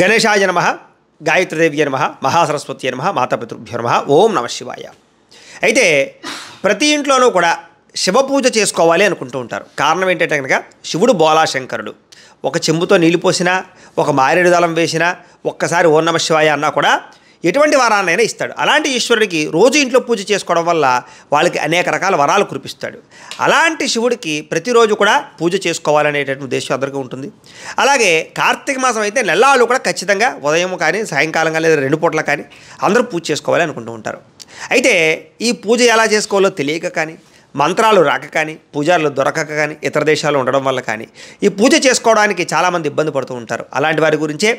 గణేశాయ నమ గాయత్రీదేవి నమ మహాసరస్వతి నమ మాతాపితృభ్యో నమ ఓం నమ శివాయ అయితే ప్రతి ఇంట్లోనూ కూడా శివపూజ చేసుకోవాలి అనుకుంటూ ఉంటారు కారణం ఏంటంటే కనుక శివుడు బోలాశంకరుడు ఒక చెంబుతో నీళ్ళు పోసినా ఒక మారేడు దళం వేసినా ఒక్కసారి ఓం నమ శివాయ అన్నా కూడా ఎటువంటి వరాన్నైనా ఇస్తాడు అలాంటి ఈశ్వరుడికి రోజు ఇంట్లో పూజ చేసుకోవడం వల్ల వాళ్ళకి అనేక రకాల వరాలు కురిపిస్తాడు అలాంటి శివుడికి ప్రతిరోజు కూడా పూజ చేసుకోవాలనేటటువంటి ఉద్దేశం అందరికీ ఉంటుంది అలాగే కార్తీక మాసం అయితే నెల్లాళ్ళు కూడా ఖచ్చితంగా ఉదయం కానీ సాయంకాలం కానీ లేదా రెండు పూటల కానీ అందరూ పూజ చేసుకోవాలి అనుకుంటూ ఉంటారు అయితే ఈ పూజ ఎలా చేసుకోవాలో తెలియక కానీ మంత్రాలు రాక కానీ పూజారులు దొరకక కానీ ఇతర దేశాలు ఉండడం వల్ల కానీ ఈ పూజ చేసుకోవడానికి చాలామంది ఇబ్బంది పడుతూ ఉంటారు అలాంటి వారి గురించే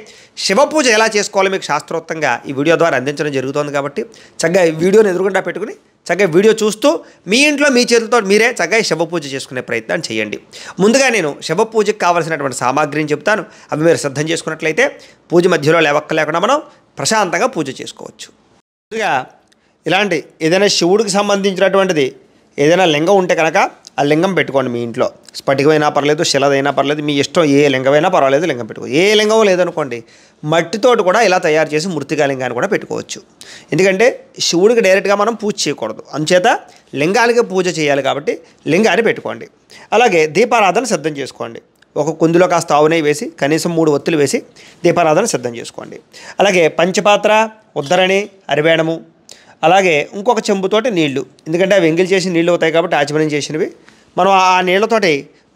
శివ పూజ ఎలా చేసుకోవాలో మీకు శాస్త్రోక్తంగా ఈ వీడియో ద్వారా అందించడం జరుగుతుంది కాబట్టి చక్కగా ఈ వీడియోని ఎదురుగుండా పెట్టుకుని చక్కగా వీడియో చూస్తూ మీ ఇంట్లో మీ చేతులతో మీరే చక్కగా శివ పూజ చేసుకునే ప్రయత్నం చేయండి ముందుగా నేను శవ పూజకు కావాల్సినటువంటి సామాగ్రిని చెప్తాను అవి మీరు సిద్ధం చేసుకున్నట్లయితే పూజ మధ్యలో లేవక్క లేకుండా మనం ప్రశాంతంగా పూజ చేసుకోవచ్చు ముందుగా ఇలాంటి ఏదైనా శివుడికి సంబంధించినటువంటిది ఏదైనా లింగం ఉంటే కనుక ఆ లింగం పెట్టుకోండి మీ ఇంట్లో స్ఫటికమైనా పర్లేదు శిలదైనా పర్లేదు మీ ఇష్టం ఏ లింగమైనా పర్వాలేదు లింగం పెట్టుకో ఏ లింగం లేదనుకోండి మట్టితోటి కూడా ఇలా తయారు చేసి మృతికా లింగాన్ని కూడా పెట్టుకోవచ్చు ఎందుకంటే శివుడికి డైరెక్ట్గా మనం పూజ చేయకూడదు అందుచేత లింగానికి పూజ చేయాలి కాబట్టి లింగాన్ని పెట్టుకోండి అలాగే దీపారాధన సిద్ధం చేసుకోండి ఒక కుందులో కాస్త ఆవునే వేసి కనీసం మూడు ఒత్తులు వేసి దీపారాధన సిద్ధం చేసుకోండి అలాగే పంచపాత్ర ఉద్దరణి అరివేణము అలాగే ఇంకొక చెంబుతోటి నీళ్లు ఎందుకంటే అవి ఎంగిల్ చేసి నీళ్ళు అవుతాయి కాబట్టి ఆచమనం చేసినవి మనం ఆ నీళ్లతోటి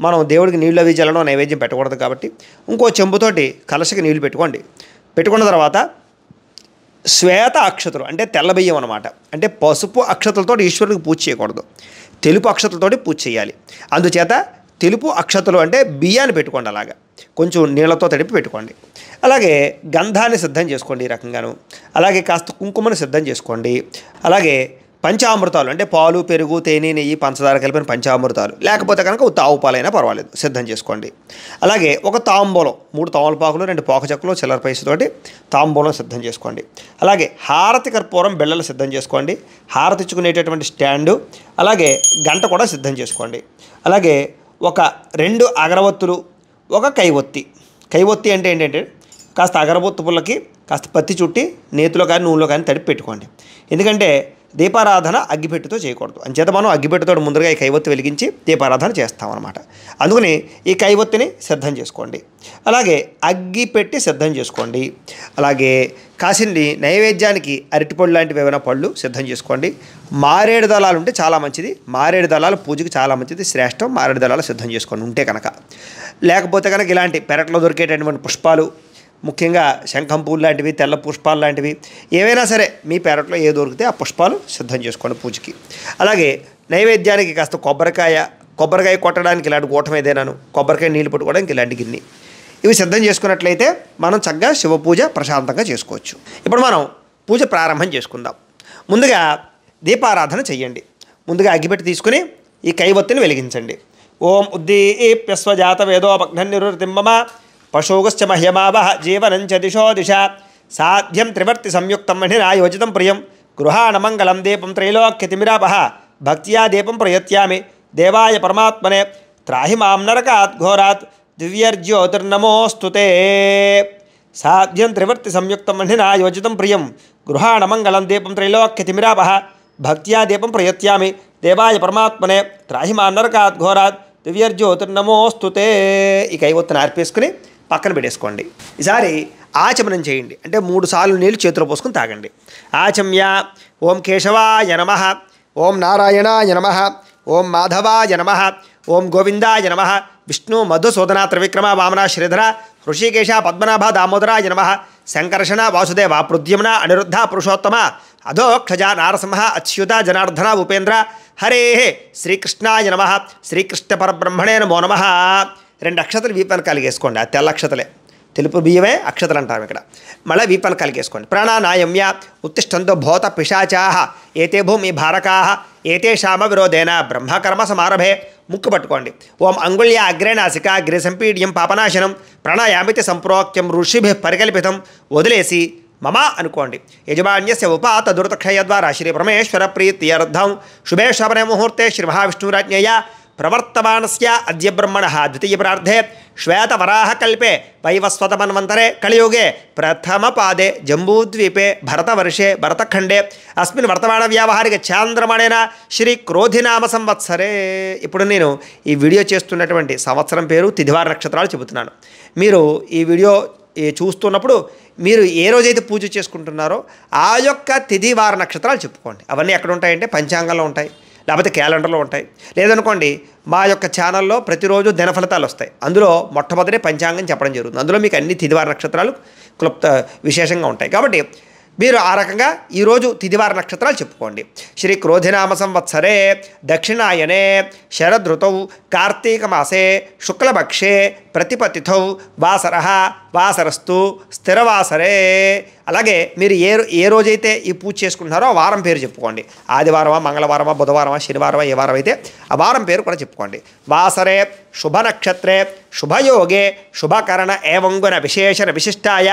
మనం దేవుడికి నీళ్ళు అవి జల్లడం నైవేద్యం పెట్టకూడదు కాబట్టి ఇంకో చెంబుతోటి కలశకి నీళ్లు పెట్టుకోండి పెట్టుకున్న తర్వాత శ్వేత అక్షతలు అంటే తెల్ల బియ్యం అనమాట అంటే పసుపు అక్షతలతో ఈశ్వరుడికి పూజ చేయకూడదు తెలుపు అక్షతలతోటి పూజ చేయాలి అందుచేత తెలుపు అక్షతలు అంటే బియ్యాన్ని పెట్టుకోండి అలాగా కొంచెం నీళ్లతో తడిపి పెట్టుకోండి అలాగే గంధాన్ని సిద్ధం చేసుకోండి ఈ రకంగాను అలాగే కాస్త కుంకుమను సిద్ధం చేసుకోండి అలాగే పంచామృతాలు అంటే పాలు పెరుగు తేనె నెయ్యి పంచదార కలిపిన పంచామృతాలు లేకపోతే కనుక తావు పాలైనా పర్వాలేదు సిద్ధం చేసుకోండి అలాగే ఒక తాంబూలం మూడు తామలపాకులు రెండు పాక చెక్కలు చిల్లర తోటి తాంబూలం సిద్ధం చేసుకోండి అలాగే హారతి కర్పూరం బిళ్ళలు సిద్ధం చేసుకోండి హారతిచ్చుకునేటటువంటి స్టాండు అలాగే గంట కూడా సిద్ధం చేసుకోండి అలాగే ఒక రెండు అగరవత్తులు ఒక కైవత్తి కైవత్తి అంటే ఏంటంటే కాస్త అగరబొత్తు పుల్లకి కాస్త పత్తి చుట్టి నేతిలో కానీ నూనెలో కానీ తడిపి పెట్టుకోండి ఎందుకంటే దీపారాధన అగ్గిపెట్టుతో చేయకూడదు అంచేత మనం అగ్గిపెట్టుతో ముందరగా ఈ కైవత్తు వెలిగించి దీపారాధన చేస్తామన్నమాట అందుకని ఈ కైవత్తిని సిద్ధం చేసుకోండి అలాగే అగ్గి పెట్టి సిద్ధం చేసుకోండి అలాగే కాసిని నైవేద్యానికి అరటిపళ్ళు లాంటివి ఏమైనా పళ్ళు సిద్ధం చేసుకోండి మారేడు దళాలు ఉంటే చాలా మంచిది మారేడు దళాలు పూజకి చాలా మంచిది శ్రేష్టం మారేడు దళాలు సిద్ధం చేసుకోండి ఉంటే కనుక లేకపోతే కనుక ఇలాంటి పెరట్లో దొరికేటటువంటి పుష్పాలు ముఖ్యంగా శంఖం పూలు లాంటివి తెల్ల పుష్పాలు లాంటివి ఏవైనా సరే మీ పెరట్లో ఏ దొరికితే ఆ పుష్పాలు సిద్ధం చేసుకోండి పూజకి అలాగే నైవేద్యానికి కాస్త కొబ్బరికాయ కొబ్బరికాయ కొట్టడానికి ఇలాంటి గూటం ఏదైనాను కొబ్బరికాయ నీళ్ళు పట్టుకోవడానికి ఇలాంటి గిన్నె ఇవి సిద్ధం చేసుకున్నట్లయితే మనం చక్కగా శివ పూజ ప్రశాంతంగా చేసుకోవచ్చు ఇప్పుడు మనం పూజ ప్రారంభం చేసుకుందాం ముందుగా దీపారాధన చేయండి ముందుగా అగ్గిపెట్టి తీసుకుని ఈ కైవత్తిని వెలిగించండి ఓం ఉద్దీప్యస్వజాత వేదోపగ్న నిరుతింబమా पशोगश्च मह्यमावह जीवनं च दिशो दिशा साध्यं त्रिवर्तिसंयुक्तं मणिरायोजितं प्रियं गृहाणमङ्गलं दीपं त्रैलोक्यतिराप भक्त्या दीपं प्रयत्यामि देवाय परमात्मने त्राहि मां नरकात् घोरात् दिव्यर्ज्योतिर्नमोऽस्तु ते साध्यं त्रिवर्तिसंयुक्तं मह्निरायोजितं प्रियं गृहाणमङ्गलं दीपं त्रैलोक्यतिमिरापः भक्त्या दीपं प्रयत्यामि देवाय परमात्मने त्राहि नरका नरकात् घोरात् ದಿವ್ಯರ್ಜ್ಯೋತಿರ್ನಮೋಸ್ತುತೆ ಈ ಕೈಗೊತ್ತನ್ನು ಅರ್ಪಿಸ್ಕೊನಿ పక్కన పెట్టేసుకోండి ఈసారి ఆచమనం చేయండి అంటే మూడు సార్లు నీళ్ళు చేతిలో పోసుకుని తాగండి ఆచమ్య ఓం కేశవా నమ ఓం నారాయణ నమ ఓం మాధవాయ నమ ఓం గోవిందాయ నమ విష్ణు మధుసూదన త్రివిక్రమ వామన శ్రీధర ఋషికేశ పద్మనాభ దామోదరాయ నమ శంకర్షణ వాసుదేవ ప్రద్యుమ్న అనిరుద్ధ పురుషోత్తమ అధోక్షజ నారసింహ అచ్యుత జనార్దన ఉపేంద్ర హరే శ్రీకృష్ణాయ నమ శ్రీకృష్ణ పరబ్రహ్మణే నమో నమ రెండు అక్షతలు వీపనకాలు వేసుకోండి ఆ తెల్ల అక్షతలే తెలుపు బియ్యమే అక్షతలు అంటాం ఇక్కడ మళ్ళీ వీపనకాలు వేసుకోండి ప్రాణానాయమ్య ఉత్తిష్టంతో భోత పిశాచాహ ఏతే భూమి భారకాహ ఏతే శామ విరోధేన బ్రహ్మకర్మ సమారభే ముక్కు పట్టుకోండి ఓం అంగుళ్య అగ్రేనాసిక గ్రీసంపీడ్యం పాపనాశనం ప్రాణాయామితి సంప్రోక్యం ఋషిభి పరికల్పితం వదిలేసి మమ అనుకోండి యజమాన్యస్య ఉపాత దురతక్షయ ద్వారా శ్రీ పరమేశ్వర ప్రీత్యర్థం శుభే ముహూర్తే శ్రీ మహావిష్ణురాజ్ఞయ ప్రవర్తమానస్య అద్య బ్రహ్మణ ద్వితీయ ప్రార్థే కల్పే పైవస్వతమన్వంతరే కళియుగే పాదే జంబూద్వీపే భరతవర్షే భరతఖండే అస్మిన్ వర్తమాన వ్యావహారిక చాంద్రమణైన శ్రీ క్రోధినామ సంవత్సరే ఇప్పుడు నేను ఈ వీడియో చేస్తున్నటువంటి సంవత్సరం పేరు తిథివార నక్షత్రాలు చెబుతున్నాను మీరు ఈ వీడియో చూస్తున్నప్పుడు మీరు ఏ రోజైతే పూజ చేసుకుంటున్నారో ఆ యొక్క తిథివార నక్షత్రాలు చెప్పుకోండి అవన్నీ ఎక్కడ ఉంటాయంటే పంచాంగంలో ఉంటాయి లేకపోతే క్యాలెండర్లో ఉంటాయి లేదనుకోండి మా యొక్క ఛానల్లో ప్రతిరోజు దినఫలితాలు వస్తాయి అందులో మొట్టమొదటి పంచాంగం చెప్పడం జరుగుతుంది అందులో మీకు అన్ని తిదివార నక్షత్రాలు క్లుప్త విశేషంగా ఉంటాయి కాబట్టి మీరు ఆ రకంగా ఈరోజు తిదివార నక్షత్రాలు చెప్పుకోండి శ్రీ క్రోధినామ సంవత్సరే దక్షిణాయనే శరదృతౌ కార్తీక మాసే శుక్లపక్షే ప్రతిపతిథౌ వాసర వాసరస్తు స్థిరవాసరే అలాగే మీరు ఏ ఏ రోజైతే ఈ పూజ చేసుకుంటున్నారో ఆ వారం పేరు చెప్పుకోండి ఆదివారమా మంగళవారమా బుధవారమా శనివారమా ఏ వారం అయితే ఆ వారం పేరు కూడా చెప్పుకోండి వాసరే శుభ నక్షత్రే శుభయోగే శుభకరణ ఏవంగున విశేషణ విశిష్టాయ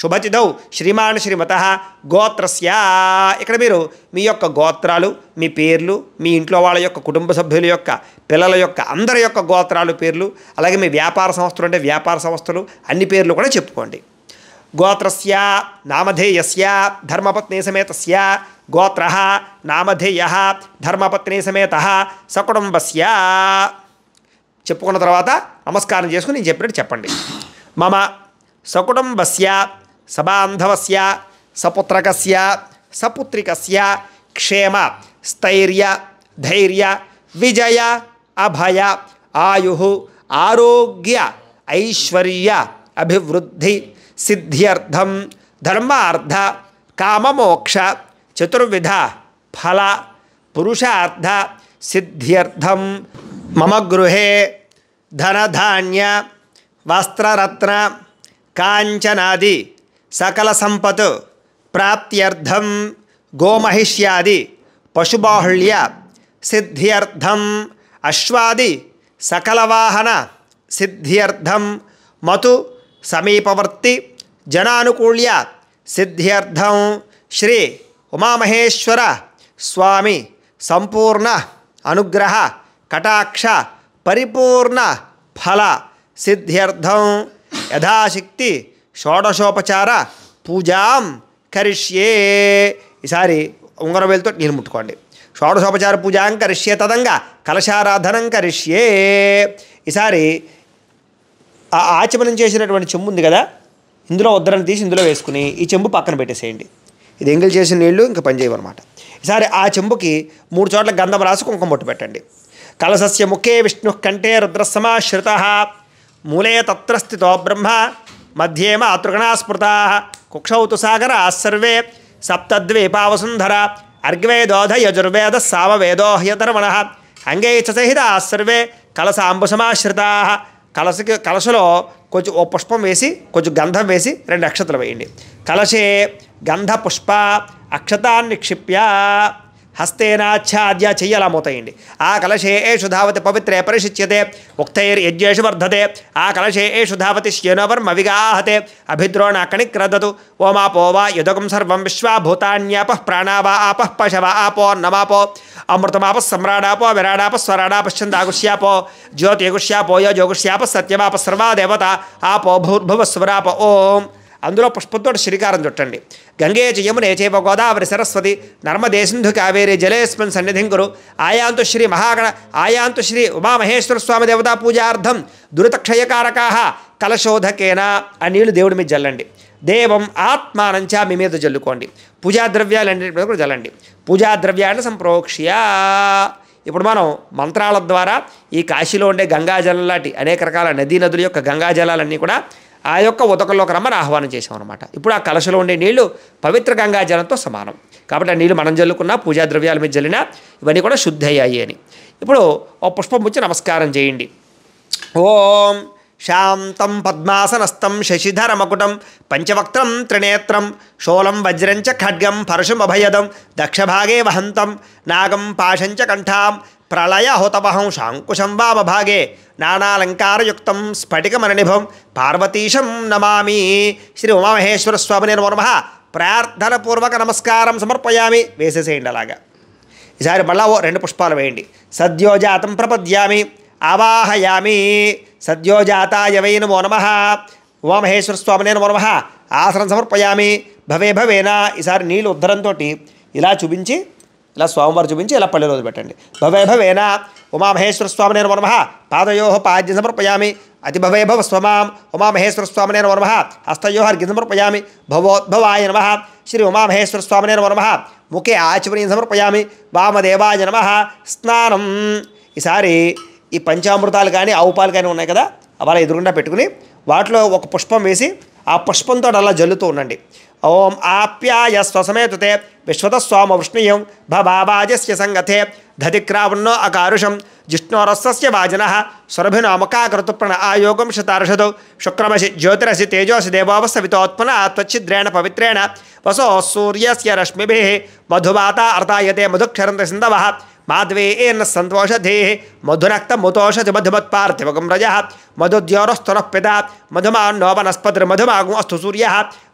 శుభచిదౌ శ్రీమాన్ శ్రీమత గోత్రస్య ఇక్కడ మీరు మీ యొక్క గోత్రాలు మీ పేర్లు మీ ఇంట్లో వాళ్ళ యొక్క కుటుంబ సభ్యుల యొక్క పిల్లల యొక్క అందరి యొక్క గోత్రాలు పేర్లు అలాగే మీ వ్యాపార సంస్థలు అంటే వ్యాపార సంస్థలు అన్ని పేర్లు కూడా చెప్పుకోండి గోత్రస్య నామధేయస్య ధర్మపత్ని సమేతస్య గోత్ర నామధేయ ధర్మపత్ని సమేత సకుటుంబస్య చెప్పుకున్న తర్వాత నమస్కారం చేసుకుని నేను చెప్పినట్టు చెప్పండి మమ సకుటుంబస్య సబాంధవస్య సపుత్రకస్య సపుత్రికస్య క్షేమ స్థైర్య ధైర్య విజయ అభయ ఆయు आरोग्य ऐश्वर्य अभिवृद्धि सिद्ध्यर्थम धर्मार्थ काममोक्ष चतुर्विध फल पुरुषार्थ सिद्ध्यर्थम मम गृहे धनधान्य वस्त्ररत्न कांचनादि सकल संपत् प्राप्त्यर्थम गोमहिष्यादि पशुबाहुल्य सिद्ध्यर्थम अश्वादि సకలవాహన సిద్ధ్యర్థం మతు సమీపవర్తి జనానుకూల్య సిద్ధ్యర్థం శ్రీ ఉమామహేశ్వర స్వామి సంపూర్ణ అనుగ్రహ కటాక్ష పరిపూర్ణ ఫల సిద్ధ్యర్థం యథాశక్తి షోడశోపచార పూజాం కరిష్యే ఈసారి ఉంగరవేలుతో నీళ్ళు ముట్టుకోండి షోడశోపచార పూజాం కరిష్యే తదంగా కలశారాధనం కరిష్యే ఈసారి ఆ ఆచమనం చేసినటువంటి చెంబు ఉంది కదా ఇందులో ఉద్దరణ తీసి ఇందులో వేసుకుని ఈ చెంబు పక్కన పెట్టేసేయండి ఇది ఎంగిల్ చేసిన నీళ్లు ఇంకా పనిచేయవన్నమాట ఈసారి ఆ చెంబుకి మూడు చోట్ల గంధం రాసి కుంకుమ బొట్టు పెట్టండి కలసస్య ముఖే విష్ణు కంఠే రుద్రసమాశ్రిత మూలే తత్రస్థితో బ్రహ్మ మధ్యే మాతృగణాస్మృత కుక్షౌతు సాగర సర్వే సప్తద్వీపావసుంధర అర్గ్వేదోధ యజుర్వేద ಸಾಮವೇದೋಹ್ಯತರ್ಮಣ హంగే ఇచ్చసహిత సర్వే కలస అంబుసమాశ్రిత కలసకి కలసలో కొంచెం ఓ పుష్పం వేసి కొంచెం గంధం వేసి రెండు అక్షతలు వేయండి కలశే గంధ పుష్ప అక్షతాన్ని క్షిప్యా హస్తేనాచ్ఛాద్య చెయ్యలామూతయండి ఆ కలశే ఏషు ధావతి పవిత్రే పరిశిచ్యతే ఉక్తైర్యజ్ఞేషు వర్ధతే ఆ కలశే ఏషు ధావతి శ్యేనోవర్మ విగాహతే అభిద్రోణ కణిక్రదతు ఓమాపో వా యుదగం సర్వం విశ్వాభూతాన్యాపః ప్రాణావా ఆపః పశవ ఆపో నమాపో అమృతమాప సమ్రాడాపో విరాడాప స్వరాడాప ఛందాగుష్యాపో జ్యోతిగుష్యాపో యోజోగుష్యాప సత్యమాప సర్వాదేవత ఆపో భూర్భువ స్వరాప ఓం అందులో పుష్పంతో శ్రీకారం చుట్టండి గంగే యమునే చేప గోదావరి సరస్వతి నర్మదేశంధు కావేరి జలేస్మన్ సన్నిధిం గురు ఆయాంతు శ్రీ మహాగణ ఆయాంతు శ్రీ ఉమామహేశ్వర స్వామి దేవతా పూజార్థం దురితక్షయకారకా కలశోధకేనా ఆ నీళ్లు దేవుడి మీద జల్లండి దేవం ఆత్మానంచ మీ మీద జల్లుకోండి పూజా ద్రవ్యాలు మీద కూడా జల్లండి పూజా ద్రవ్యాన్ని సంప్రోక్ష్య ఇప్పుడు మనం మంత్రాల ద్వారా ఈ కాశీలో ఉండే గంగాజలం లాంటి అనేక రకాల నదీ నదుల యొక్క గంగాజలాలన్నీ కూడా ఆ యొక్క ఉదకంలోకి రమ్మని ఆహ్వానం చేసామన్నమాట ఇప్పుడు ఆ కలశలో ఉండే నీళ్లు పవిత్ర గంగా జలంతో సమానం కాబట్టి ఆ నీళ్ళు మనం జల్లుకున్నా పూజా ద్రవ్యాల మీద జల్లినా ఇవన్నీ కూడా అయ్యాయి అని ఇప్పుడు ఓ పుష్పం వచ్చి నమస్కారం చేయండి ఓం శాంతం పద్మాసనస్థం శశిధరమకుటం పంచవక్త్రం త్రినేత్రం శోలం వజ్రంచ ఖడ్గం పరశుమభయదం దక్షభాగే వహంతం నాగం పాశంచ కంఠాం ప్రళయ హుతవహంశాంకుశం వామభాగే నానాలంకారయుక్తం స్ఫటికమననిభం పార్వతీశం నమామి శ్రీ ఉమామహేశ్వర స్వామిని నమ ప్రార్థనపూర్వక నమస్కారం సమర్పయామి వేసేసేయండి అలాగా ఈసారి మళ్ళా ఓ రెండు పుష్పాలు వేయండి సద్యోజాతం ప్రపద్యామి ఆవాహయామి సద్యోజాతాయ వై నమో నమ ఉమామహేశ్వర స్వామినే నమో నమ ఆసనం సమర్పయామి భవే భవేనా ఈసారి నీళ్ళు ఉద్ధరంతో ఇలా చూపించి ఇలా స్వామివారు చూపించి ఇలా రోజు పెట్టండి భవే భవేన ఉమామహేశ్వర స్వామి నేను వర్మ పాదయో పాద్య సమర్పయామి భవే భవ స్వమాం ఉమామహేశ్వర స్వామి నేను వర్మ హస్తయో హర్గి సమర్పయామి భవోద్భవాయ నమ శ్రీ ఉమామహేశ్వర స్వామి నేను వర్మ ముఖే ఆచమనీయం సమర్పయామి వామదేవాయ నమ స్నానం ఈసారి ఈ పంచామృతాలు కానీ ఆవుపాలు కానీ ఉన్నాయి కదా అలా ఎదురుగుండా పెట్టుకుని వాటిలో ఒక పుష్పం వేసి ఆ పుష్పంతో అలా జల్లుతూ ఉండండి ओम आप्याय स्वसमेतुते विश्वत स्वामवृष्णीय भवाजस्य संगते धतिक्रावण अकारुषम जिष्णोरस्य वाजन सुरभिनामकाकृत प्रण आयोगम शतार्षद शुक्रमशि ज्योतिरसी तेजोसि देवोपसवितोत्पन आत्मच्छिद्रेण पवित्रेण वसो से रश्मि मधुवाता अर्थयते मधुक्षर सिंधव माध्वेन सतोषधे मधुरक्त मधुमत्पार्थिवगं रजः मधुद्योरस्तुन पिता मधुमा नो अस्तु सूर्य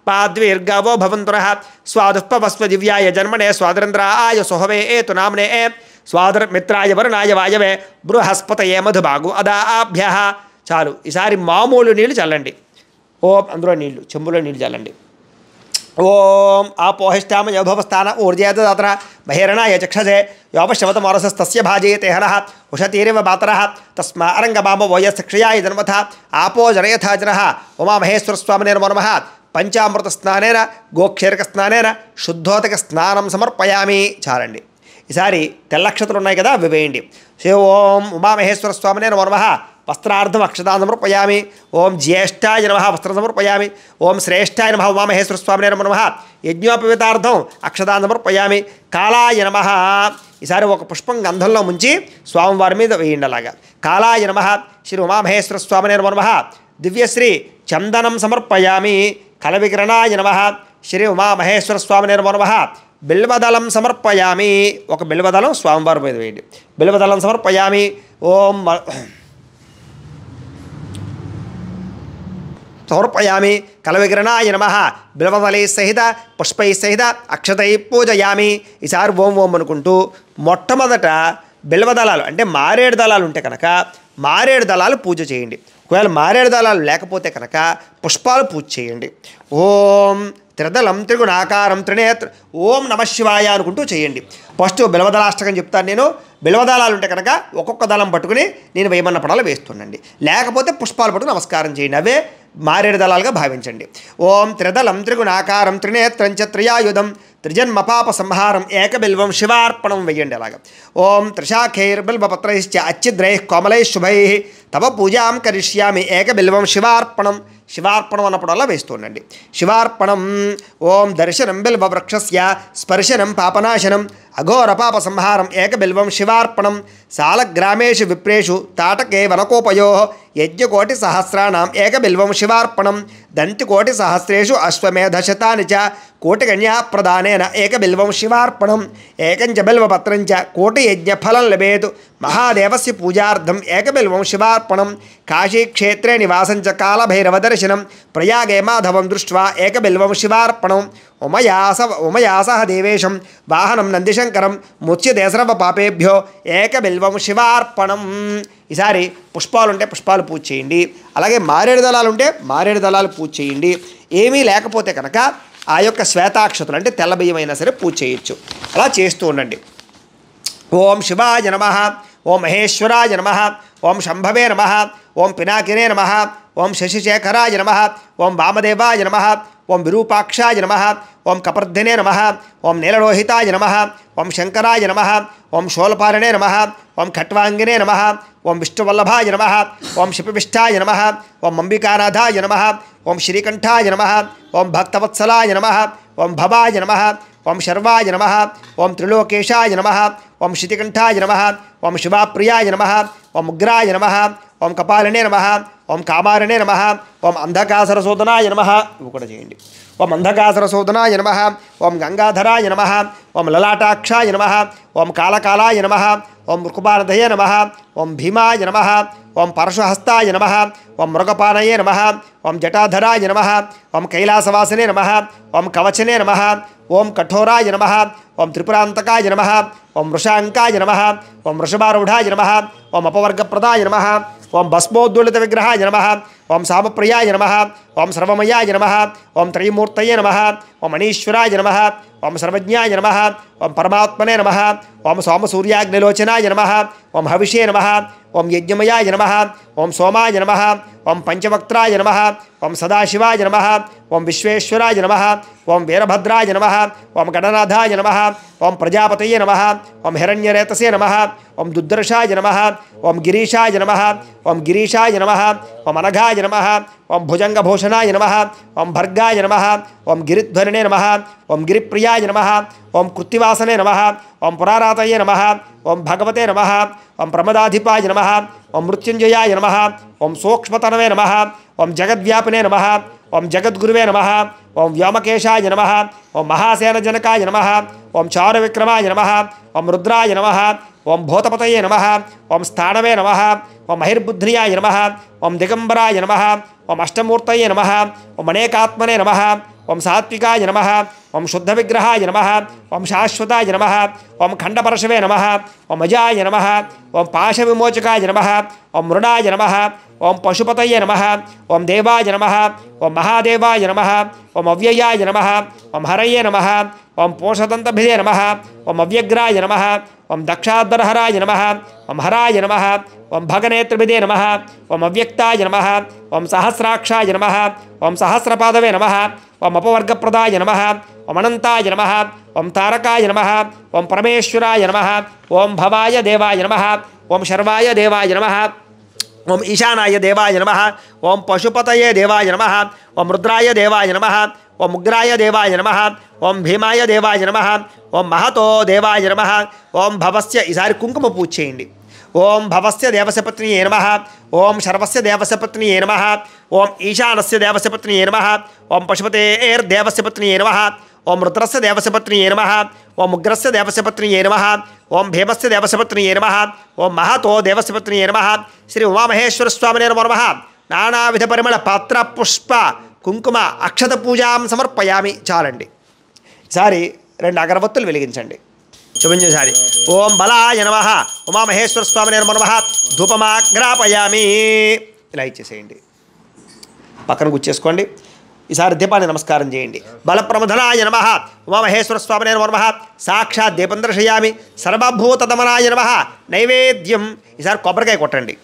पाद्विर्गवो भवंतुरः स्वादुःपवस्व दिव्याय जन्मने स्वादरन्द्र आय सोहवे एतु नाम्ने ए स्वादर मित्राय वरुणाय वायवे बृहस्पतये मधुबागु अदा आभ्यः चालु ईसारी मामूलु नीलु चल्लंडि ओम् अंद्रो नीलु चेम्बुलो नीलु चल्लंडि ओम आपोहिष्टाम यभवस्थान ऊर्जयदात्र बहिरणा यक्षसे योपशवत मरसस्तस्य भाजयते हरः उषतीरिव बातरः तस्मा अरंगबाम वयस्य क्षयाय जन्मथा आपो जनयथा जनः उमा महेश्वरस्वामिने नमो नमः పంచామృత స్నానేన గోక్షేరక స్నానేన శుద్ధోతక స్నానం సమర్పయామి చాలండి ఈసారి తెల్లక్షతలు ఉన్నాయి కదా అవి వేయండి ఓం ఉమామహేశ్వర స్వామి నేను నమ వస్త్రార్థం అక్షతాన్ని సమర్పయామి ఓం జ్యేష్ఠాయ నమ వస్త్రం సమర్పయామి ఓం శ్రేష్ఠాయ నమ ఉమామహేశ్వర స్వామి నమ నమ యజ్ఞోపవితార్థం అక్షతాన్ని సమర్పయామి కాళాయ నమ ఈసారి ఒక పుష్పం గంధంలో ముంచి స్వామివారి మీద వేయండి అలాగా కాళాయ నమ శ్రీ ఉమామహేశ్వర స్వామి నమ దివ్యశ్రీ చందనం సమర్పయామి కలవికిరణాయ నమ శ్రీ ఉమామహేశ్వర స్వామి నిర్మో నమ బిల్వదళం సమర్పయామి ఒక బిల్వదళం స్వామివారి మీద వేయండి బిల్వదళం సమర్పయామి ఓం సమర్పయామి కలవిగ్రహణాయ నమ బిల్వదలై సహిత పుష్పై సహిత అక్షతై పూజయామి ఈసారి ఓం ఓం అనుకుంటూ మొట్టమొదట బిల్వదళాలు అంటే మారేడు దళాలు ఉంటే కనుక మారేడు దళాలు పూజ చేయండి ఒకవేళ మారేడు దళాలు లేకపోతే కనుక పుష్పాలు పూజ చేయండి ఓం త్రిదళం త్రిగుణాకారం త్రినేత్ర ఓం నమ శివాయ అనుకుంటూ చేయండి ఫస్ట్ బిలవదళాష్టకం చెప్తాను నేను బిలవదళాలు ఉంటే కనుక ఒక్కొక్క దళం పట్టుకుని నేను వేయమన్న పడాలు వేస్తుండండి లేకపోతే పుష్పాలు పట్టుకుని నమస్కారం చేయండి అవే మారేడు దళాలుగా భావించండి ఓం త్రిదలం త్రిగుణాకారం త్రినేత్రం త్రియాయుధం త్రిజన్మ పాప సంహారం ఏకబిల్వం శివార్పణం వెయ్యండి అలాగ ఓం త్రిశాఖైర్బిల్వపత్రైశ్చ అచ్చిద్రై కోమలై శుభై తవ పూజాం కరిష్యామి ఏకబిల్వం శివార్పణం శివార్పణం అన్నప్పుడు అలా వేస్తూ ఉండండి శివార్పణం ఓం దర్శనం బిల్వ వృక్షస్య స్పర్శనం పాపనాశనం అఘోరపాప సంహారం ఏకబిల్వం శివార్పణం సాలగ్రామేషు విప్రేషు తాటకే వనకోపయో యజ్ఞకోటి సహస్రాణం ఏకబిల్వం శివార్పణం దంతికోటి సహస్రేషు అశ్వమేధశతాని చ కోటికన్యా ప్రదానేన ఏకబిల్వం శివార్పణం ఏకంచ బిల్వపత్రం చ కోటి యజ్ఞఫలం ఫలం లభేత్ మహాదేవస్య పూజార్థం ఏకబిల్వం శివార్పణం కాశీక్షేత్రే నివాసం చ కాలభైరవ ప్రయాగే మాధవం దృష్ట్వా ఏకబిల్వం శివార్పణం ఉమయాస ఉమయాసహ దేవేశం వాహనం నందిశంకరం ముత్య దేశరవ పాపేభ్యో ఏకబిల్వం శివార్పణం ఈసారి పుష్పాలు ఉంటే పుష్పాలు పూజ చేయండి అలాగే మారేడు దళాలు ఉంటే మారేడు దళాలు పూజ చేయండి ఏమీ లేకపోతే కనుక ఆ యొక్క శ్వేతాక్షతులు అంటే తెల్ల బియ్యమైనా సరే పూజ చేయొచ్చు అలా చేస్తూ ఉండండి ఓం శివాయ నమ ఓం మహేశ్వరాయ నమ ఓం శంభవే నమ ఓం పినాకినే నమ ओं शशिशेखराय नम ओं वामदेवाय नम ओं विरूपाक्षाय नम ओं कपर्धिने नम ओं नीलोहिताय नम ओं शंकराय नम ओं शोलपारणे नम ओं खट्वांगिने नम ओं विष्णुवल्लभाय नम ओं शिपिविष्ठाय नम ओं अंबिकानाथाय नम ओं श्रीकंठाय नम ओं भक्तवत्सलाय नम ओं भवाय नम ओं शर्वाय नम ओं त्रिलोकेशाय नम ओं शितिकंठाय नम ओं शिवाप्रियाय नम ओं उग्राय नम ఓం కపాలనే నమ ఓం కామారనే నమ ఓం అంధకాసర శోధనాయ నమ ఇవి కూడా చేయండి ఓం అంధకాసర శోధనాయ నమ ఓం గంగాధరాయ నమ ఓం లలాటాక్షాయ నమ ఓం కాలకాలాయ నమ ఓం మృకుపానదయ నమ ఓం భీమాయ నమ ఓం పరశుహస్తాయ నమ ఓం మృగపానయే నమ ఓం జటాధరాయ నమ ఓం కైలాసవాసనే నమ ఓం కవచనే నమ ओम कठोराय नम ओम त्रिपुरांतकाय नम ओम वृषाकाय नम ओम वृषभारूढ़ाय नम ओम अपवर्गप्रदाय नम ओम भस्मोद्दुलित विग्रहाय नम ओं सामप्रियाय नम ओम सर्वमयाय नम ओं त्रयमूर्त नम ओं मणीश्वराय नम ओं सर्वज्ञाय नम ओं परमात्मने नम ओं सूर्याग्निलोचनाय नम ओं हविषे नम ओं यज्ञमयाय नम ओं सोमाय नम ओं पंचवक्त्राय नम ओं सदाशिवाय नम ओं विश्वेश्वराय नम ओं वीरभद्राय नम ओं गणनाथाय नम ओं प्रजापतये नम ओं हिरण्यरेतसे नम ओं दुर्दर्शाय नम ओं गिरीशाय नम ओं गिरीशाय नम ओं अनघाय नम ओं भुजंगभूषणाय नम ओं भर्गाय नम ओं गिरिध्वरिणे नम ओं गिरिप्रियाय नम ओं कृत्तिवासने नम ओं पुरारातये नम ओं भगवते नम ओं प्रमदाधिपाय नम ओं मृत्युंजयाय नम ओं सूक्ष्मतनवे नम ओं जगद्व्यापिने नम ओं जगद्गुरुवे नम ओं व्योमकेशाय नम ओं महासेनजनकाय नम ओं चारुविक्रमाय नम ओं रुद्राय नम ओं भूतपतये नम ओं स्थानवे नम ओं महिर्बुद्ध्रियाय नम ओं दिगंबराय नम ओम अष्टमूर्त नम ओम अनेकात्मने नम ओम सात्विकाय नम ओम शुद्ध विग्रहाय नम ओम शाश्वताय नम ओम खंडपरशवे नम ओम अजाय नम ओम पाश विमोचकाय नम ओम मृणाय नम ओम पशुपत नम ओम देवाय नम ओम महादेवाय नम ओम अव्ययाय नम ओम हरये नम ओम पोषतंतभिदे नम ओम अव्यग्राय नम ओं दक्षाधरहराय नम ओं हराय नम ओं भगनेत्रे नम ओं अव्यक्ताय नम ओं सहस्राक्षाय नम ओं सहस्रपादवे नम ओं अपवर्गप्रदाय नम ओं अनंताय नम ओं तारकाय नम ओं परमेश्वराय नम ओं भवाय देवाय नम ओं शर्वाय देवाय नम ओं ईशानाय देवाय नम ओं पशुपतये देवाय नम ओं रुद्राय देवाय नम ओम उग्राय देवाय नम ओम भीमाय देवाय नम ओम महतो देवाय नम ओम भवस्य ఈసారి కుంకుమ పూజ చేయండి ఓం భవస్య దేవస్య పత్ని ఏ నమ ఓం శర్వస్య దేవస్య పత్ని ఏ నమ ఓం ఈశానస్య దేవస్య పత్ని ఏ నమ ఓం పశుపతేర్ దేవస్య పత్ని ఏ నమ ఓం రుద్రస్య దేవస్య పత్ని ఏ నమ ఓం ఉగ్రస్య దేవస్య పత్ని ఏ నమ ఓం భీమస్య దేవస్య పత్ని ఏ నమ ఓం మహతో దేవస్య పత్ని ఏ నమ శ్రీ ఉమామహేశ్వర స్వామినే నమో నమ నానావిధ పరిమళ పాత్ర పుష్ప కుంకుమ అక్షత పూజాం సమర్పయామి చాలండి ఈసారి రెండు అగరబత్తులు వెలిగించండి చూపించేసారి ఓం బలాయ నమ ఉమామహేశ్వర స్వామి నేను ధూపమాగ్రాపయామి ఇలా ఇచ్చేసేయండి పక్కన గుచ్చేసుకోండి ఈసారి దీపాన్ని నమస్కారం చేయండి బలప్రమధనాయ నమ ఉమామహేశ్వర స్వామి నేను సాక్షాత్ దీపం దర్శయామి సర్వభూతమనాయ నమ నైవేద్యం ఈసారి కొబ్బరికాయ కొట్టండి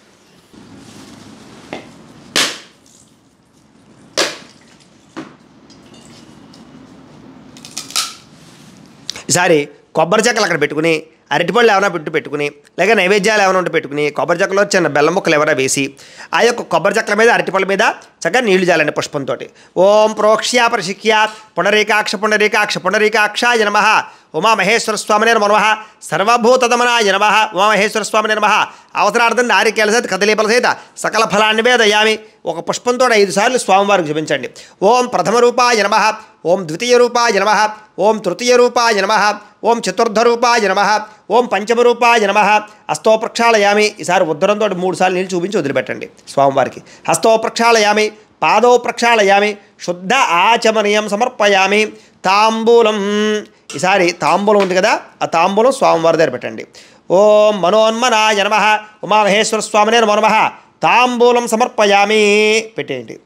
ఒకసారి కొబ్బరి చెక్కలు అక్కడ పెట్టుకుని అరటిపళ్ళు ఏమైనా పెట్టు పెట్టుకుని లేక నైవేద్యాలు ఏమైనా ఉంటే పెట్టుకుని కొబ్బరి చెక్కలో చిన్న బెల్లం ముక్కలు ఎవరైనా వేసి ఆ యొక్క కొబ్బరి చెక్కల మీద అరటిపళ్ళ మీద చక్కగా నీళ్లు చేయాలండి పుష్పంతో ఓం ప్రోక్ష్యా పరిశిఖ్య పునరేకాక్ష పునరేకాక్ష పునరేకాక్షాయ నమ ఉమామహేశ్వర స్వామినే నమ సర్వభూతదమనాయ నమ ఉమామహేశ్వర స్వామి నిర్మ అవసరార్థం నారికేల సహిత కదలీపల సహిత సకల ఫలాన్ని దయామి ఒక పుష్పంతో ఐదు సార్లు స్వామివారికి చూపించండి ఓం ప్రథమ రూపాయ జనమ ఓం రూపాయ నమ ఓం రూపాయ నమ ఓం రూపాయ నమ ఓం రూపాయ నమ హస్తో ప్రక్షాళయామి ఈసారి ఉద్దరంతో మూడు సార్లు నీళ్ళు చూపించి వదిలిపెట్టండి స్వామివారికి హస్తో ప్రక్షాళయామి పాదో ప్రక్షాళయామి శుద్ధ ఆచమనీయం సమర్పయామి తాంబూలం ఈసారి తాంబూలం ఉంది కదా ఆ తాంబూలం స్వామివారి దగ్గర పెట్టండి ఓం మనోన్మనాయ నమ ఉమామహేశ్వర స్వామినే నమో నమ తాంబూలం సమర్పయామి పెట్టేయండి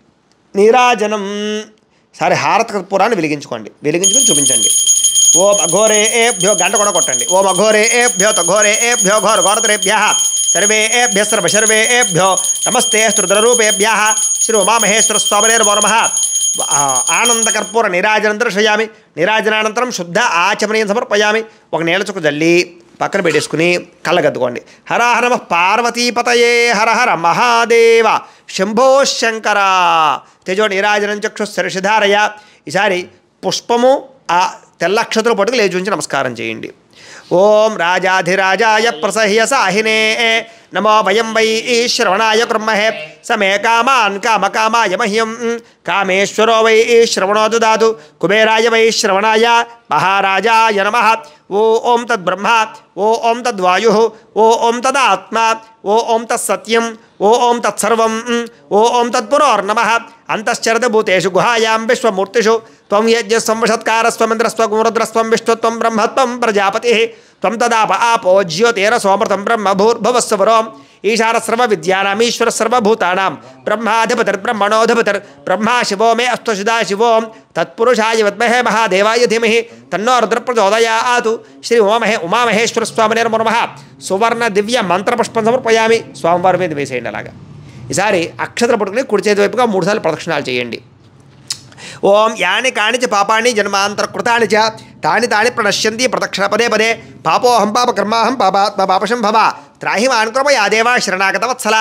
నీరాజనం సరే హారత పురాన్ని వెలిగించుకోండి వెలిగించుకుని చూపించండి ఓ అఘోరే భ్యో గంట కూడా కొట్టండి ఓ అఘోరే భ్యో తఘోరే భ్యో ఘోర ఘోరతురేభ్య సర్వే ఏభ్య సర్వ సర్వే ఏభ్యో నమస్తే స్తృద్రూపేభ్య శ్రీ ఉమామహేశ్వర స్వామినేర్వో నమ ఆనందకర్పూర నిరాజనం దర్శయామి నిరాజనానంతరం శుద్ధ ఆచమనీయం సమర్పయామి ఒక నేల చుక్క జల్లి పక్కన పెట్టేసుకుని కళ్ళగద్దుకోండి హర హర పార్వతీపతయే హర హర మహాదేవ శంభో శంకరా తేజో నీరాజనం చక్షు చక్షుశిధారయ ఈసారి పుష్పము ఆ తెల్లక్షతులు పట్టుకు లేచి ఉంచి నమస్కారం చేయండి ఓం రాజాధిరాజాయ ప్రసహ్య సాహినే నమో వయం వై ఈ శ్రవణాయ బ్రహ్మహే సమే కామాన్ కామ కామాయ మహ్యం కామేశ్వరో వై ఈ శ్రవణోదు దాదు కుబేరాయ వై శ్రవణాయ మహారాజాయ నమ ఓ ఓం తద్బ్రహ్మ ఓ ఓం తద్వాయు ఓ ఓం తదాత్మ ఓ ఓం తత్సత్యం ఓ ఓం తత్సర్వం ఓ ఓం తత్పురోర్నమ अंतश्चरदूतेषु गुहायां विश्वमूर्तिषु तम त्वं यज्ञस्वंवषत्कारस्वमिन्द्रस्वगुरुद्रस्वं विश्व ब्रह्म प्रजापति तम तदाप आपो ज्योतेरसोमृतं ब्रह्म भूर्भुवस्वरोम् ईशानस्रव सर्व ईश्वर सर्वभूतानाम ब्रह्माधिपतिर्ब्रह्मणोधिपतिर् ब्रह्मा शिवो मे अस्तुशुदा शिवो तत्पुरुषाय विद्महे महादेवाय धीमहि तन्नो रुद्र प्रचोदयातु श्री उमामहे उमामहेश्वर स्वामी नमः सुवर्ण दिव्य मंत्र पुष्पं समर्पयामि स्वामवार में दिवसेन लागा ఈసారి అక్షతలు పట్టుకుని కుడి చేతి వైపుగా మూడుసార్లు ప్రదక్షిణాలు చేయండి ఓం యాని కాణిచ పాపాన్ని జన్మాంతరకృతాని చ తాని తాని ప్రణశ్యంతి ప్రదక్షిణ పదే పదే పాపోహం పాప కర్మాహం పాపాత్మ పాపశం భవ త్రాహిమాన్ కృప యాదేవా శరణాగత వత్సల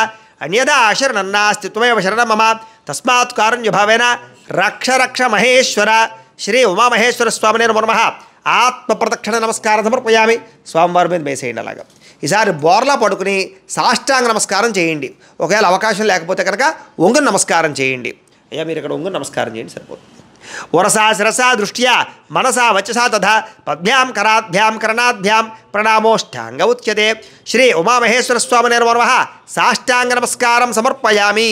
అన్యదా శరణన్నాస్తి శరణ మమ తస్మాత్ కారుణ్యభావేన రక్ష రక్ష మహేశ్వర శ్రీ ఉమామహేశ్వర స్వామినే నమ ఆత్మ ప్రదక్షిణ నమస్కారం సమర్పయామి స్వామివారి మీద మేసేయండి అలాగా ఈసారి బోర్లా పడుకుని సాష్టాంగ నమస్కారం చేయండి ఒకవేళ అవకాశం లేకపోతే కనుక ఒంగు నమస్కారం చేయండి అయ్యా మీరు ఇక్కడ ఉంగు నమస్కారం చేయండి సరిపోతుంది వరసా శిరసా దృష్ట్యా మనసా వచసా తథ పద్భ్యాం కరాభ్యాం కరణాభ్యాం ప్రణామోష్టాంగ ఉచ్యతే శ్రీ ఉమామహేశ్వర స్వామి నిర్మర్వ సాష్టాంగ నమస్కారం సమర్పయామి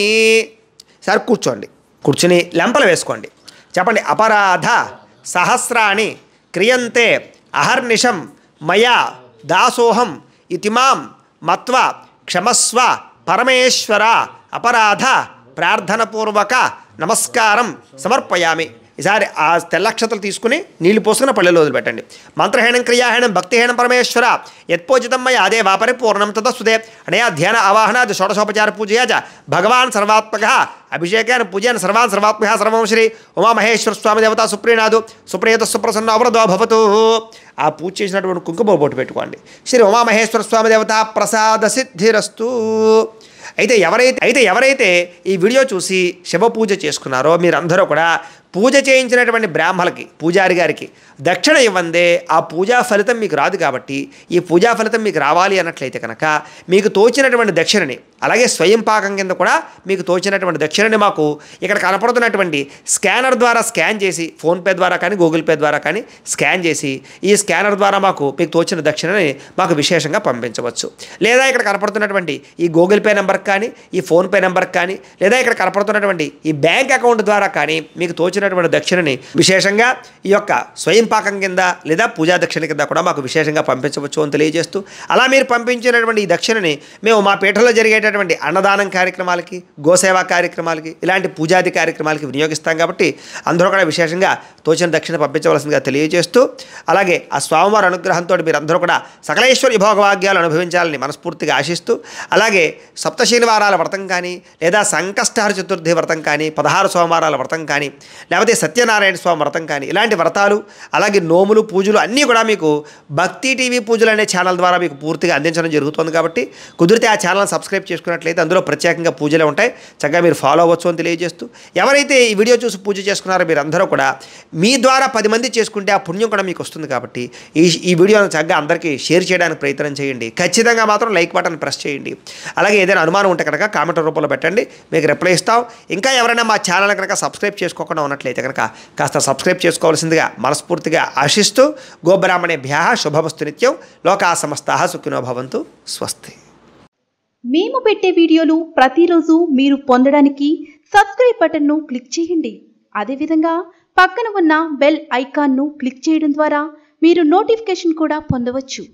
సార్ కూర్చోండి కూర్చుని లెంపలు వేసుకోండి చెప్పండి అపరాధ సహస్రాణి క్రియంతే అహర్నిషం మయా దాసోహం इति मत्वा क्षमस्व परमेश्वरा अपराध प्रार्थनपूर्वक नमस्कार समर्पयामि ఈసారి ఆ తెల్లక్షతలు తీసుకుని నీళ్లు పోసుకుని పళ్ళలో వదిలిపెట్టండి మంత్రహీనం క్రియాహీనం భక్తిహీనం పరమేశ్వర యత్పోజితమ్మయ అదే వాపరి పూర్ణం తదస్తుదే అనే ధ్యాన ఆవాహనాది షోడశోపచార పూజయాచ భగవాన్ సర్వాత్మక అభిషేకాన్ని పూజన సర్వాన్ సర్వాత్మ సర్వం శ్రీ ఉమామహేశ్వర స్వామి దేవత సుప్రీనాథు సుప్రియత సుప్రసన్న అవరదో భవతు ఆ పూజ చేసినటువంటి కుంకుమ బోటు పెట్టుకోండి శ్రీ ఉమామహేశ్వర స్వామి దేవత ప్రసాద సిద్ధిరస్తు అయితే ఎవరైతే అయితే ఎవరైతే ఈ వీడియో చూసి శివ పూజ చేసుకున్నారో మీరందరూ కూడా పూజ చేయించినటువంటి బ్రాహ్మలకి పూజారి గారికి దక్షిణ ఇవ్వందే ఆ పూజా ఫలితం మీకు రాదు కాబట్టి ఈ పూజా ఫలితం మీకు రావాలి అన్నట్లయితే కనుక మీకు తోచినటువంటి దక్షిణని అలాగే స్వయం పాకం కింద కూడా మీకు తోచినటువంటి దక్షిణని మాకు ఇక్కడ కనపడుతున్నటువంటి స్కానర్ ద్వారా స్కాన్ చేసి ఫోన్పే ద్వారా కానీ గూగుల్ పే ద్వారా కానీ స్కాన్ చేసి ఈ స్కానర్ ద్వారా మాకు మీకు తోచిన దక్షిణని మాకు విశేషంగా పంపించవచ్చు లేదా ఇక్కడ కనపడుతున్నటువంటి ఈ గూగుల్ పే నెంబర్కి కానీ ఈ ఫోన్పే నెంబర్కి కానీ లేదా ఇక్కడ కనపడుతున్నటువంటి ఈ బ్యాంక్ అకౌంట్ ద్వారా కానీ మీకు తోచిన ఇచ్చినటువంటి దక్షిణని విశేషంగా ఈ యొక్క స్వయం పాకం కింద లేదా పూజా దక్షిణ కింద కూడా మాకు విశేషంగా పంపించవచ్చు అని తెలియజేస్తూ అలా మీరు పంపించినటువంటి ఈ దక్షిణని మేము మా పీఠలో జరిగేటటువంటి అన్నదానం కార్యక్రమాలకి గోసేవా కార్యక్రమాలకి ఇలాంటి పూజాది కార్యక్రమాలకి వినియోగిస్తాం కాబట్టి అందరూ కూడా విశేషంగా తోచిన దక్షిణ పంపించవలసిందిగా తెలియజేస్తూ అలాగే ఆ స్వామివారి అనుగ్రహంతో మీరందరూ కూడా సకలేశ్వరి భోగవాగ్యాలు అనుభవించాలని మనస్ఫూర్తిగా ఆశిస్తూ అలాగే సప్తశనివారాల వ్రతం కానీ లేదా సంకష్టహర చతుర్థి వ్రతం కానీ పదహారు సోమవారాల వ్రతం కానీ లేకపోతే సత్యనారాయణ స్వామి వ్రతం కానీ ఇలాంటి వ్రతాలు అలాగే నోములు పూజలు అన్నీ కూడా మీకు భక్తి టీవీ పూజలు అనే ఛానల్ ద్వారా మీకు పూర్తిగా అందించడం జరుగుతుంది కాబట్టి కుదిరితే ఆ ఛానల్ సబ్స్క్రైబ్ చేసుకున్నట్లయితే అందులో ప్రత్యేకంగా పూజలే ఉంటాయి చక్కగా మీరు ఫాలో అవ్వచ్చు అని తెలియజేస్తూ ఎవరైతే ఈ వీడియో చూసి పూజ చేసుకున్నారో మీరందరూ కూడా మీ ద్వారా పది మంది చేసుకుంటే ఆ పుణ్యం కూడా మీకు వస్తుంది కాబట్టి ఈ ఈ వీడియోను చక్కగా అందరికీ షేర్ చేయడానికి ప్రయత్నం చేయండి ఖచ్చితంగా మాత్రం లైక్ బటన్ ప్రెస్ చేయండి అలాగే ఏదైనా అనుమానం ఉంటే కనుక కామెంట్ రూపంలో పెట్టండి మీకు రిప్లై ఇస్తాం ఇంకా ఎవరైనా మా ఛానల్ కనుక సబ్స్క్రైబ్ చేసుకోకుండా ఉన్నట్లయితే కనుక కాస్త సబ్స్క్రైబ్ చేసుకోవాల్సిందిగా మనస్ఫూర్తిగా ఆశిస్తూ గోబ్రాహ్మణేభ్య శుభమస్తు నిత్యం లోకా సమస్త సుఖినో భవంతు స్వస్తి మేము పెట్టే వీడియోలు ప్రతిరోజు మీరు పొందడానికి సబ్స్క్రైబ్ బటన్ను క్లిక్ చేయండి అదేవిధంగా పక్కన ఉన్న బెల్ ఐకాన్ను క్లిక్ చేయడం ద్వారా మీరు నోటిఫికేషన్ కూడా పొందవచ్చు